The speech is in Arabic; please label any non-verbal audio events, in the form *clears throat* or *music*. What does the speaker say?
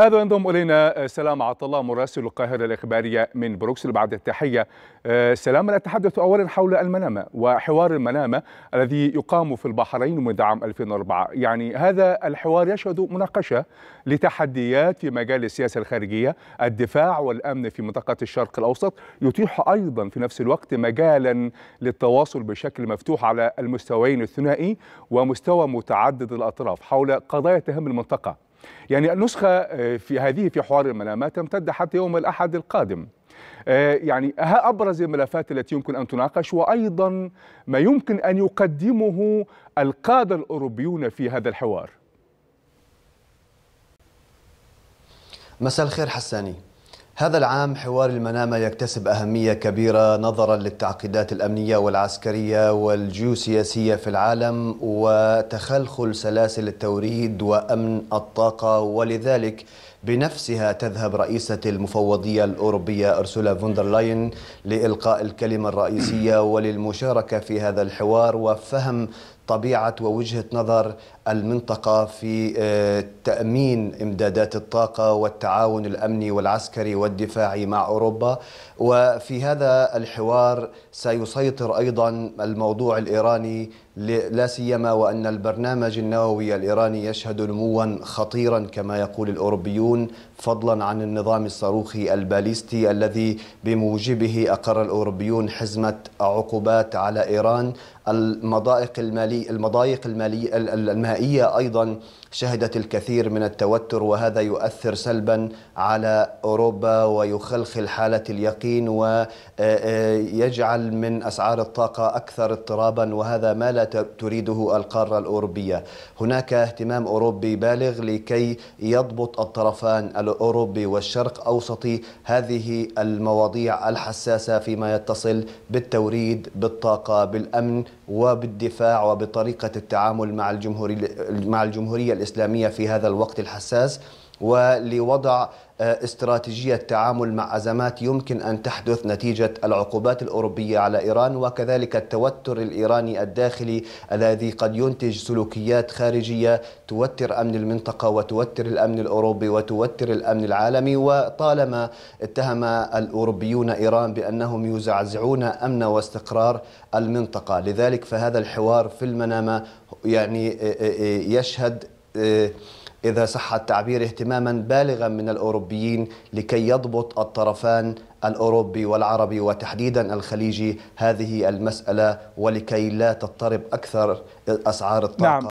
هذا ينضم الينا آه، سلام عطا الله مراسل القاهره الاخباريه من بروكسل بعد التحيه. آه، سلام نتحدث اولا حول المنامه وحوار المنامه الذي يقام في البحرين منذ عام 2004 يعني هذا الحوار يشهد مناقشه لتحديات في مجال السياسه الخارجيه، الدفاع والامن في منطقه الشرق الاوسط، يتيح ايضا في نفس الوقت مجالا للتواصل بشكل مفتوح على المستويين الثنائي ومستوى متعدد الاطراف حول قضايا تهم المنطقه. يعني النسخة آه، في هذه في حوار المنامات تمتد حتى يوم الأحد القادم آه، يعني ها أبرز الملفات التي يمكن أن تناقش وأيضا ما يمكن أن يقدمه القادة الأوروبيون في هذا الحوار مساء الخير حساني هذا العام حوار المنامة يكتسب أهمية كبيرة نظرا للتعقيدات الأمنية والعسكرية والجيوسياسية في العالم وتخلخل سلاسل التوريد وأمن الطاقة ولذلك بنفسها تذهب رئيسة المفوضية الأوروبية أرسولا فوندرلاين لإلقاء الكلمة الرئيسية *clears throat* وللمشاركة في هذا الحوار وفهم طبيعة ووجهة نظر المنطقة في آه، تأمين إمدادات الطاقة والتعاون الأمني والعسكري والدفاعي مع أوروبا وفي هذا الحوار سيسيطر أيضا الموضوع الإيراني لا سيما وأن البرنامج النووي الإيراني يشهد نموا خطيرا كما يقول الأوروبيون فضلا عن النظام الصاروخي الباليستي الذي بموجبه أقر الأوروبيون حزمة عقوبات على إيران المضائق المالي المضايق المالية المائية أيضا شهدت الكثير من التوتر وهذا يؤثر سلبا على أوروبا ويخلخل حالة اليقين ويجعل آه، آه، من أسعار الطاقة أكثر اضطرابا وهذا ما لا تريده القارة الأوروبية هناك اهتمام أوروبي بالغ لكي يضبط الطرفان الأوروبي والشرق أوسطي هذه المواضيع الحساسة فيما يتصل بالتوريد بالطاقة بالأمن وبالدفاع وبطريقة التعامل مع الجمهورية, الإسلامية في هذا الوقت الحساس ولوضع آه، استراتيجية تعامل مع أزمات يمكن أن تحدث نتيجة العقوبات الأوروبية على إيران وكذلك التوتر الإيراني الداخلي الذي قد ينتج سلوكيات خارجية توتر أمن المنطقة وتوتر الأمن الأوروبي وتوتر الأمن العالمي وطالما اتهم الأوروبيون إيران بأنهم يزعزعون أمن واستقرار المنطقة لذلك فهذا الحوار في المنامة يعني آه، آه، يشهد إذا صح التعبير اهتماما بالغا من الأوروبيين لكي يضبط الطرفان الأوروبي والعربي وتحديدا الخليجي هذه المسألة ولكي لا تضطرب أكثر أسعار الطاقة نعم.